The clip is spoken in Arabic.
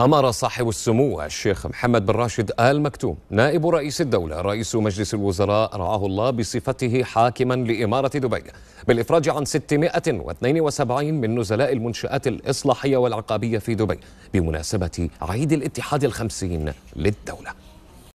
أمر صاحب السمو الشيخ محمد بن راشد آل مكتوم نائب رئيس الدولة رئيس مجلس الوزراء رعاه الله بصفته حاكما لإمارة دبي بالإفراج عن 672 من نزلاء المنشآت الإصلاحية والعقابية في دبي بمناسبة عيد الاتحاد الخمسين للدولة